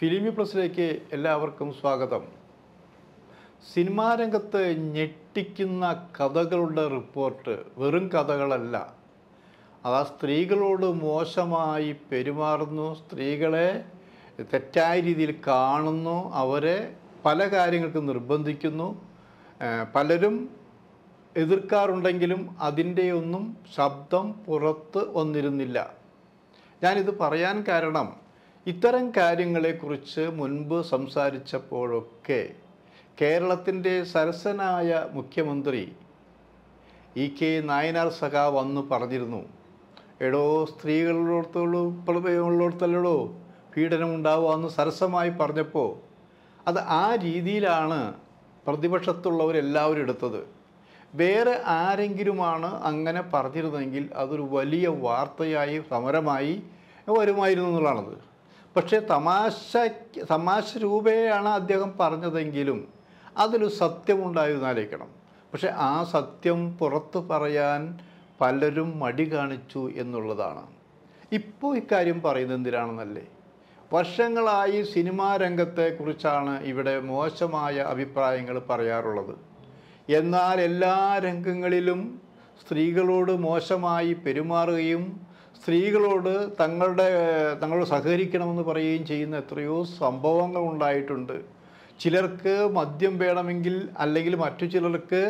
ഫിലിമി പ്ലസിലേക്ക് എല്ലാവർക്കും സ്വാഗതം സിനിമാ രംഗത്ത് ഞെട്ടിക്കുന്ന കഥകളുടെ റിപ്പോർട്ട് വെറും കഥകളല്ല അത് ആ സ്ത്രീകളോട് മോശമായി പെരുമാറുന്നു സ്ത്രീകളെ തെറ്റായ രീതിയിൽ കാണുന്നു അവരെ പല കാര്യങ്ങൾക്ക് നിർബന്ധിക്കുന്നു പലരും എതിർക്കാറുണ്ടെങ്കിലും അതിൻ്റെയൊന്നും ശബ്ദം പുറത്ത് വന്നിരുന്നില്ല ഞാനിത് പറയാൻ കാരണം ഇത്തരം കാര്യങ്ങളെക്കുറിച്ച് മുൻപ് സംസാരിച്ചപ്പോഴൊക്കെ കേരളത്തിൻ്റെ സരസനായ മുഖ്യമന്ത്രി ഇ കെ നായനാർ സഖ വന്ന് പറഞ്ഞിരുന്നു എടോ സ്ത്രീകളിലോടത്തോളൂ പ്രളയമുള്ളിടത്തല്ലോ പീഡനം എന്ന് സരസമായി പറഞ്ഞപ്പോൾ അത് ആ രീതിയിലാണ് പ്രതിപക്ഷത്തുള്ളവരെല്ലാവരും എടുത്തത് വേറെ ആരെങ്കിലുമാണ് അങ്ങനെ പറഞ്ഞിരുന്നെങ്കിൽ അതൊരു വലിയ വാർത്തയായി സമരമായി വരുമായിരുന്നു എന്നുള്ളതാണത് പക്ഷേ തമാശ തമാശ രൂപേയാണ് അദ്ദേഹം പറഞ്ഞതെങ്കിലും അതിലൊരു സത്യമുണ്ടായിരുന്നാലേക്കണം പക്ഷേ ആ സത്യം പുറത്ത് പറയാൻ പലരും മടി കാണിച്ചു എന്നുള്ളതാണ് ഇപ്പോൾ ഇക്കാര്യം പറയുന്നത് എന്തിനാണെന്നല്ലേ വർഷങ്ങളായി സിനിമാ രംഗത്തെക്കുറിച്ചാണ് ഇവിടെ മോശമായ അഭിപ്രായങ്ങൾ പറയാറുള്ളത് എന്നാൽ എല്ലാ രംഗങ്ങളിലും സ്ത്രീകളോട് മോശമായി പെരുമാറുകയും സ്ത്രീകളോട് തങ്ങളുടെ തങ്ങൾ സഹകരിക്കണമെന്ന് പറയുകയും ചെയ്യുന്ന എത്രയോ സംഭവങ്ങൾ ഉണ്ടായിട്ടുണ്ട് ചിലർക്ക് മദ്യം വേണമെങ്കിൽ അല്ലെങ്കിൽ മറ്റു ചിലർക്ക്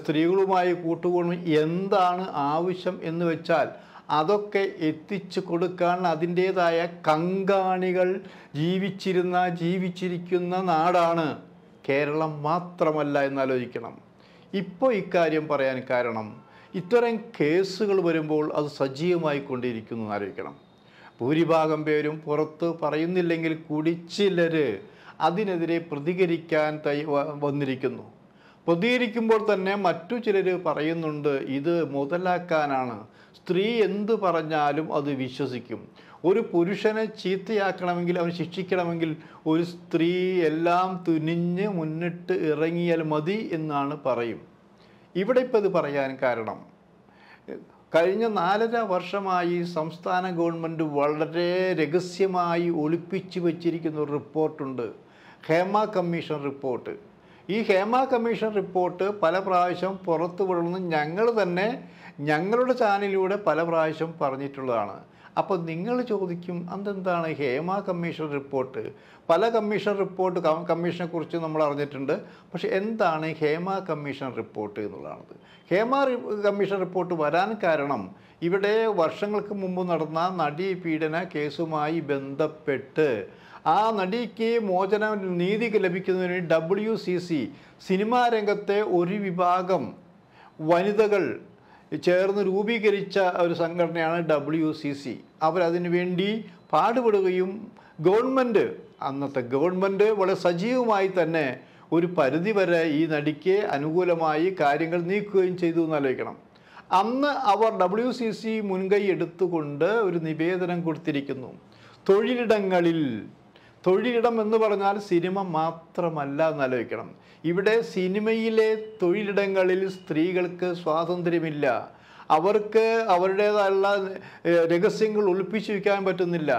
സ്ത്രീകളുമായി കൂട്ടുകൊണ്ട് എന്താണ് ആവശ്യം എന്ന് വെച്ചാൽ അതൊക്കെ എത്തിച്ചു കൊടുക്കാൻ അതിൻ്റേതായ കങ്കാണികൾ ജീവിച്ചിരുന്ന ജീവിച്ചിരിക്കുന്ന നാടാണ് കേരളം മാത്രമല്ല എന്നാലോചിക്കണം ഇപ്പോൾ ഇക്കാര്യം പറയാൻ കാരണം ഇത്തരം കേസുകൾ വരുമ്പോൾ അത് സജീവമായി കൊണ്ടിരിക്കുന്നു എന്നറിയിക്കണം ഭൂരിഭാഗം പേരും പുറത്ത് പറയുന്നില്ലെങ്കിൽ കൂടി ചിലർ അതിനെതിരെ പ്രതികരിക്കാൻ തയ്യ വന്നിരിക്കുന്നു പ്രതികരിക്കുമ്പോൾ തന്നെ മറ്റു ചിലർ പറയുന്നുണ്ട് ഇത് മുതലാക്കാനാണ് സ്ത്രീ എന്ത് പറഞ്ഞാലും അത് വിശ്വസിക്കും ഒരു പുരുഷനെ ചീത്തയാക്കണമെങ്കിൽ അവൻ ശിക്ഷിക്കണമെങ്കിൽ ഒരു സ്ത്രീ എല്ലാം തുനിഞ്ഞ് മുന്നിട്ട് ഇറങ്ങിയാൽ മതി എന്നാണ് പറയും ഇവിടെ ഇപ്പോൾ ഇത് പറയാൻ കാരണം കഴിഞ്ഞ നാലര വർഷമായി സംസ്ഥാന ഗവൺമെൻറ് വളരെ രഹസ്യമായി ഒളിപ്പിച്ചു വച്ചിരിക്കുന്ന ഒരു റിപ്പോർട്ടുണ്ട് ഹേമ കമ്മീഷൻ റിപ്പോർട്ട് ഈ ഹേമ കമ്മീഷൻ റിപ്പോർട്ട് പല പ്രാവശ്യം പുറത്തു വിടണമെന്ന് ഞങ്ങൾ തന്നെ ഞങ്ങളുടെ ചാനലിലൂടെ പല പ്രാവശ്യം പറഞ്ഞിട്ടുള്ളതാണ് അപ്പോൾ നിങ്ങൾ ചോദിക്കും അതെന്താണ് ഹേമ കമ്മീഷൻ റിപ്പോർട്ട് പല കമ്മീഷൻ റിപ്പോർട്ട് കമ്മീഷനെ കുറിച്ച് നമ്മൾ അറിഞ്ഞിട്ടുണ്ട് പക്ഷെ എന്താണ് ഹേമ കമ്മീഷൻ റിപ്പോർട്ട് എന്നുള്ളതാണത് ഹേമ കമ്മീഷൻ റിപ്പോർട്ട് വരാൻ കാരണം ഇവിടെ വർഷങ്ങൾക്ക് മുമ്പ് നടന്ന നടി പീഡന കേസുമായി ബന്ധപ്പെട്ട് ആ നടിക്ക് മോചന നീതി ലഭിക്കുന്നതിന് ഡബ്ല്യു സി സി സിനിമാ രംഗത്തെ ഒരു വിഭാഗം വനിതകൾ ചേർന്ന് രൂപീകരിച്ച ഒരു സംഘടനയാണ് ഡബ്ല്യു സി സി അവരതിനു വേണ്ടി പാടുപെടുകയും ഗവൺമെൻറ് അന്നത്തെ ഗവൺമെൻറ് വളരെ സജീവമായി തന്നെ ഒരു പരിധിവരെ ഈ നടിക്ക് അനുകൂലമായി കാര്യങ്ങൾ നീക്കുകയും ചെയ്തു എന്നാലോചിക്കണം അന്ന് അവർ ഡബ്ല്യു സി സി മുൻകൈ എടുത്തുകൊണ്ട് ഒരു നിവേദനം കൊടുത്തിരിക്കുന്നു തൊഴിലിടങ്ങളിൽ തൊഴിലിടം എന്ന് പറഞ്ഞാൽ സിനിമ മാത്രമല്ല എന്നാലോചിക്കണം ഇവിടെ സിനിമയിലെ തൊഴിലിടങ്ങളിൽ സ്ത്രീകൾക്ക് സ്വാതന്ത്ര്യമില്ല അവർക്ക് അവരുടേതായുള്ള രഹസ്യങ്ങൾ ഒളിപ്പിച്ചു വയ്ക്കാൻ പറ്റുന്നില്ല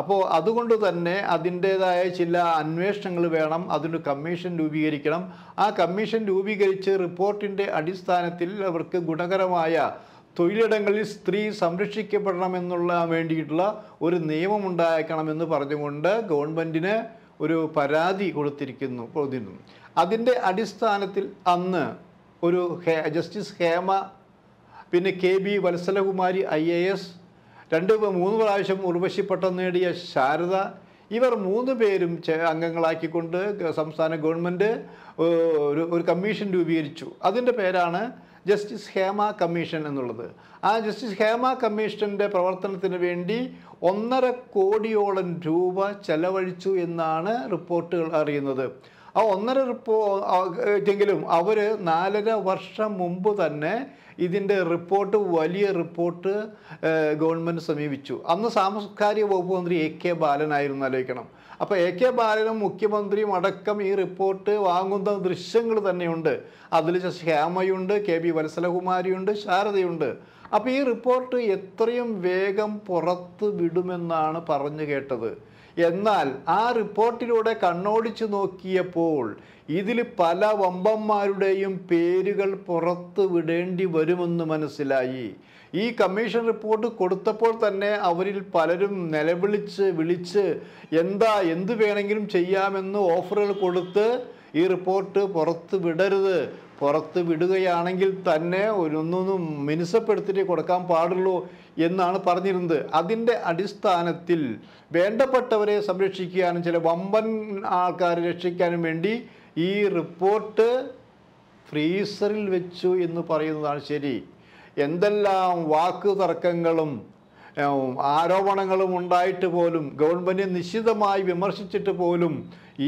അപ്പോൾ അതുകൊണ്ട് തന്നെ അതിൻ്റേതായ ചില അന്വേഷണങ്ങൾ വേണം അതിനൊരു കമ്മീഷൻ രൂപീകരിക്കണം ആ കമ്മീഷൻ രൂപീകരിച്ച് റിപ്പോർട്ടിൻ്റെ അടിസ്ഥാനത്തിൽ അവർക്ക് ഗുണകരമായ തൊഴിലിടങ്ങളിൽ സ്ത്രീ സംരക്ഷിക്കപ്പെടണമെന്നുള്ള വേണ്ടിയിട്ടുള്ള ഒരു നിയമം ഉണ്ടായേക്കണമെന്ന് പറഞ്ഞുകൊണ്ട് ഗവൺമെൻറ്റിന് ഒരു പരാതി കൊടുത്തിരിക്കുന്നു കൊടുത്തിരുന്നു അതിൻ്റെ അടിസ്ഥാനത്തിൽ അന്ന് ഒരു ജസ്റ്റിസ് ഹേമ പിന്നെ K B Vatsalakumari I A S രണ്ട് മൂന്ന് പ്രാവശ്യം ഉർവശി പട്ടം നേടിയ ശാരദ ഇവർ മൂന്ന് പേരും അംഗങ്ങളാക്കിക്കൊണ്ട് സംസ്ഥാന ഗവൺമെൻറ് ഒരു ഒരു കമ്മീഷൻ രൂപീകരിച്ചു അതിൻ്റെ പേരാണ് ജസ്റ്റിസ് ഹേമ കമ്മീഷൻ എന്നുള്ളത് ആ ജസ്റ്റിസ് ഹേമ കമ്മീഷൻ്റെ പ്രവർത്തനത്തിന് വേണ്ടി ഒന്നര കോടിയോളം രൂപ ചെലവഴിച്ചു എന്നാണ് റിപ്പോർട്ടുകൾ അറിയുന്നത് ആ ഒന്നര റിപ്പോ എങ്കിലും അവർ നാലര വർഷം മുമ്പ് തന്നെ ഇതിൻ്റെ റിപ്പോർട്ട് വലിയ റിപ്പോർട്ട് ഗവൺമെൻറ് സമീപിച്ചു അന്ന് സാംസ്കാരിക വകുപ്പ് മന്ത്രി എ കെ ബാലനായിരുന്നു ആലോചിക്കണം അപ്പോൾ എ കെ ബാലനും മുഖ്യമന്ത്രിയും അടക്കം ഈ റിപ്പോർട്ട് വാങ്ങുന്ന ദൃശ്യങ്ങൾ തന്നെയുണ്ട് അതിൽ ശ്യാമയുണ്ട് കെ ബി വത്സലകുമാരിയുണ്ട് ശാരദയുണ്ട് അപ്പോൾ ഈ റിപ്പോർട്ട് എത്രയും വേഗം പുറത്ത് വിടുമെന്നാണ് പറഞ്ഞു കേട്ടത് എന്നാൽ ആ റിപ്പോർട്ടിലൂടെ കണ്ണോടിച്ചു നോക്കിയപ്പോൾ ഇതിൽ പല വമ്പന്മാരുടെയും പേരുകൾ പുറത്ത് വിടേണ്ടി വരുമെന്ന് മനസ്സിലായി ഈ കമ്മീഷൻ റിപ്പോർട്ട് കൊടുത്തപ്പോൾ തന്നെ അവരിൽ പലരും നിലവിളിച്ച് വിളിച്ച് എന്താ എന്ത് വേണമെങ്കിലും ചെയ്യാമെന്ന് ഓഫറുകൾ കൊടുത്ത് ഈ റിപ്പോർട്ട് പുറത്ത് വിടരുത് പുറത്ത് വിടുകയാണെങ്കിൽ തന്നെ ഒന്നൊന്നും മിനുസപ്പെടുത്തിയിട്ട് കൊടുക്കാൻ പാടുള്ളൂ എന്നാണ് പറഞ്ഞിരുന്നത് അതിൻ്റെ അടിസ്ഥാനത്തിൽ വേണ്ടപ്പെട്ടവരെ സംരക്ഷിക്കാനും ചില വമ്പൻ ആൾക്കാരെ രക്ഷിക്കാനും വേണ്ടി ഈ റിപ്പോർട്ട് ഫ്രീസറിൽ വെച്ചു എന്ന് പറയുന്നതാണ് ശരി എന്തെല്ലാം വാക്ക് തർക്കങ്ങളും ആരോപണങ്ങളും ഉണ്ടായിട്ട് പോലും ഗവൺമെൻറ് നിശ്ചിതമായി വിമർശിച്ചിട്ട് പോലും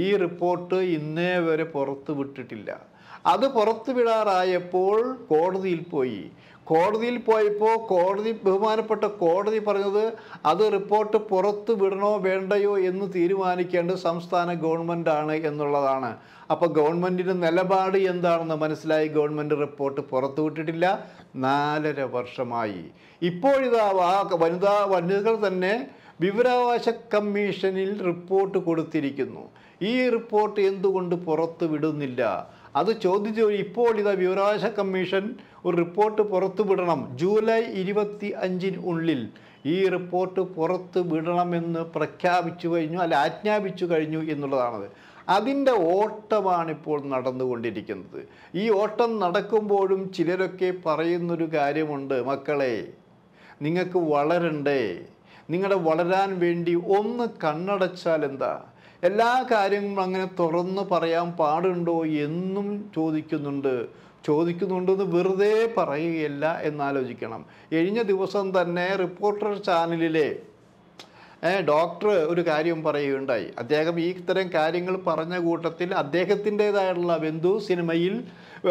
ഈ റിപ്പോർട്ട് ഇന്നേ വരെ പുറത്തുവിട്ടിട്ടില്ല അത് പുറത്തുവിടാറായപ്പോൾ കോടതിയിൽ പോയി കോടതിയിൽ പോയപ്പോൾ കോടതി ബഹുമാനപ്പെട്ട കോടതി പറഞ്ഞത് അത് റിപ്പോർട്ട് പുറത്തു വിടണോ വേണ്ടയോ എന്ന് തീരുമാനിക്കേണ്ടത് സംസ്ഥാന ഗവൺമെൻറ്റാണ് എന്നുള്ളതാണ് അപ്പോൾ ഗവൺമെൻറ്റിൻ്റെ നിലപാട് എന്താണെന്ന് മനസ്സിലായി ഗവൺമെൻറ് റിപ്പോർട്ട് പുറത്തുവിട്ടിട്ടില്ല നാലര വർഷമായി ഇപ്പോഴിതാ ആ വനിതാ വനിതകൾ തന്നെ വിവരാവകാശ കമ്മീഷനിൽ റിപ്പോർട്ട് കൊടുത്തിരിക്കുന്നു ഈ റിപ്പോർട്ട് എന്തുകൊണ്ട് പുറത്തു വിടുന്നില്ല അത് ചോദിച്ചു ഇപ്പോൾ ഇത് വിവരാവകാശ കമ്മീഷൻ ഒരു റിപ്പോർട്ട് പുറത്തു വിടണം ജൂലൈ ഇരുപത്തി അഞ്ചിനുള്ളിൽ ഈ റിപ്പോർട്ട് പുറത്ത് വിടണമെന്ന് പ്രഖ്യാപിച്ചു കഴിഞ്ഞു അല്ല ആജ്ഞാപിച്ചു കഴിഞ്ഞു എന്നുള്ളതാണത് അതിൻ്റെ ഓട്ടമാണിപ്പോൾ നടന്നുകൊണ്ടിരിക്കുന്നത് ഈ ഓട്ടം നടക്കുമ്പോഴും ചിലരൊക്കെ പറയുന്നൊരു കാര്യമുണ്ട് മക്കളെ നിങ്ങൾക്ക് വളരണ്ടേ നിങ്ങളുടെ വളരാൻ വേണ്ടി ഒന്ന് കണ്ണടച്ചാൽ എന്താ എല്ലാ കാര്യങ്ങളും അങ്ങനെ തുറന്ന് പറയാൻ പാടുണ്ടോ എന്നും ചോദിക്കുന്നുണ്ട് ചോദിക്കുന്നുണ്ടെന്ന് വെറുതെ പറയുകയല്ല എന്നാലോചിക്കണം കഴിഞ്ഞ ദിവസം തന്നെ റിപ്പോർട്ടർ ചാനലിലെ ഡോക്ടർ ഒരു കാര്യം പറയുകയുണ്ടായി അദ്ദേഹം ഈ ഇത്തരം കാര്യങ്ങൾ പറഞ്ഞ കൂട്ടത്തിൽ അദ്ദേഹത്തിൻ്റേതായിട്ടുള്ള ബന്ധു സിനിമയിൽ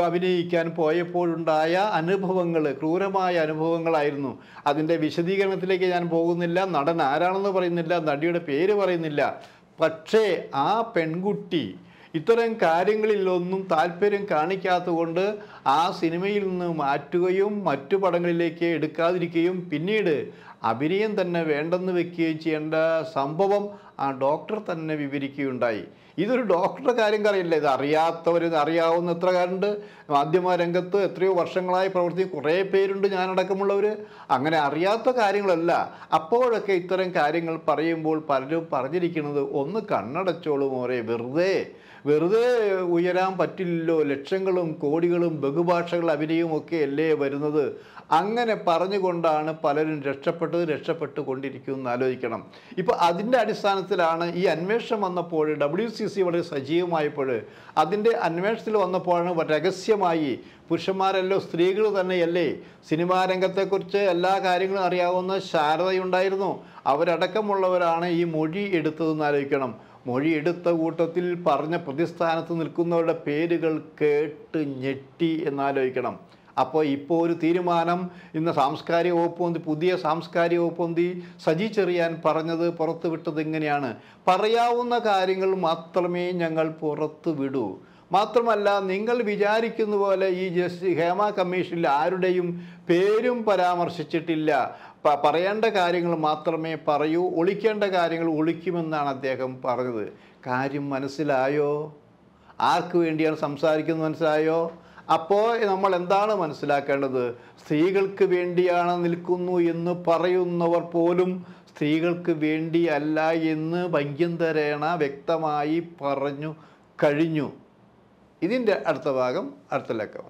അഭിനയിക്കാൻ പോയപ്പോഴുണ്ടായ അനുഭവങ്ങൾ ക്രൂരമായ അനുഭവങ്ങളായിരുന്നു അതിൻ്റെ വിശദീകരണത്തിലേക്ക് ഞാൻ പോകുന്നില്ല നടൻ ആരാണെന്ന് പറയുന്നില്ല നടിയുടെ പേര് പറയുന്നില്ല പക്ഷേ ആ പെൺകുട്ടി ഇത്തരം കാര്യങ്ങളിലൊന്നും താല്പര്യം കാണിക്കാത്തതുകൊണ്ട് ആ സിനിമയിൽ നിന്ന് മാറ്റുകയും മറ്റു പടങ്ങളിലേക്ക് എടുക്കാതിരിക്കുകയും പിന്നീട് അഭിനയം തന്നെ വേണ്ടെന്ന് വെക്കുകയും ചെയ്യേണ്ട സംഭവം ആ ഡോക്ടർ തന്നെ വിവരിക്കുകയുണ്ടായി ഇതൊരു ഡോക്ടറുടെ കാര്യം അറിയില്ല ഇത് അറിയാത്തവർ അറിയാവുന്ന എത്ര കാരുണ്ട് മാധ്യമ രംഗത്ത് എത്രയോ വർഷങ്ങളായി പ്രവർത്തി കുറേ പേരുണ്ട് ഞാനടക്കമുള്ളവർ അങ്ങനെ അറിയാത്ത കാര്യങ്ങളല്ല അപ്പോഴൊക്കെ ഇത്തരം കാര്യങ്ങൾ പറയുമ്പോൾ പലരും പറഞ്ഞിരിക്കുന്നത് ഒന്ന് കണ്ണടച്ചോളും ഓരേ വെറുതെ വെറുതെ ഉയരാൻ പറ്റില്ലല്ലോ ലക്ഷങ്ങളും കോടികളും ലഘുഭാഷകൾ അഭിനയുമൊക്കെ അല്ലേ വരുന്നത് അങ്ങനെ പറഞ്ഞുകൊണ്ടാണ് പലരും രക്ഷപ്പെട്ടത് രക്ഷപ്പെട്ടു കൊണ്ടിരിക്കുമെന്ന് ആലോചിക്കണം ഇപ്പോൾ അതിൻ്റെ അടിസ്ഥാനത്തിലാണ് ഈ അന്വേഷണം വന്നപ്പോൾ ഡബ്ല്യു സി സി വളരെ സജീവമായപ്പോൾ അതിൻ്റെ അന്വേഷണത്തിൽ വന്നപ്പോഴാണ് രഹസ്യമായി പുരുഷന്മാരല്ലോ സ്ത്രീകൾ തന്നെയല്ലേ സിനിമാ രംഗത്തെക്കുറിച്ച് എല്ലാ കാര്യങ്ങളും അറിയാവുന്ന ശാരദയുണ്ടായിരുന്നു അവരടക്കമുള്ളവരാണ് ഈ മൊഴി എടുത്തതെന്ന് ആലോചിക്കണം മൊഴിയെടുത്ത കൂട്ടത്തിൽ പറഞ്ഞ പ്രതിസ്ഥാനത്ത് നിൽക്കുന്നവരുടെ പേരുകൾ കേട്ട് ഞെട്ടി എന്നാലോചിക്കണം അപ്പോൾ ഇപ്പോൾ ഒരു തീരുമാനം ഇന്ന് സാംസ്കാരിക വകുപ്പ് മന്ത്രി പുതിയ സാംസ്കാരിക വകുപ്പ് മന്ത്രി സജി ചെറിയാൻ പറഞ്ഞത് പുറത്തു വിട്ടത് എങ്ങനെയാണ് പറയാവുന്ന കാര്യങ്ങൾ മാത്രമേ ഞങ്ങൾ പുറത്തു വിടൂ മാത്രമല്ല നിങ്ങൾ വിചാരിക്കുന്ന പോലെ ഈ ജസ്റ്റിസ് ഹേമ കമ്മീഷനിൽ ആരുടെയും പേരും പരാമർശിച്ചിട്ടില്ല പറയേണ്ട കാര്യങ്ങൾ മാത്രമേ പറയൂ ഒളിക്കേണ്ട കാര്യങ്ങൾ ഒളിക്കുമെന്നാണ് അദ്ദേഹം പറഞ്ഞത് കാര്യം മനസ്സിലായോ ആർക്ക് വേണ്ടിയാണ് സംസാരിക്കുന്നത് മനസ്സിലായോ അപ്പോൾ നമ്മൾ എന്താണ് മനസ്സിലാക്കേണ്ടത് സ്ത്രീകൾക്ക് വേണ്ടിയാണ് നിൽക്കുന്നു എന്ന് പറയുന്നവർ പോലും സ്ത്രീകൾക്ക് വേണ്ടിയല്ല എന്ന് ഭംഗ്യന്തരേണ വ്യക്തമായി പറഞ്ഞു കഴിഞ്ഞു ഇതിൻ്റെ അടുത്ത ഭാഗം അടുത്ത ലക്കം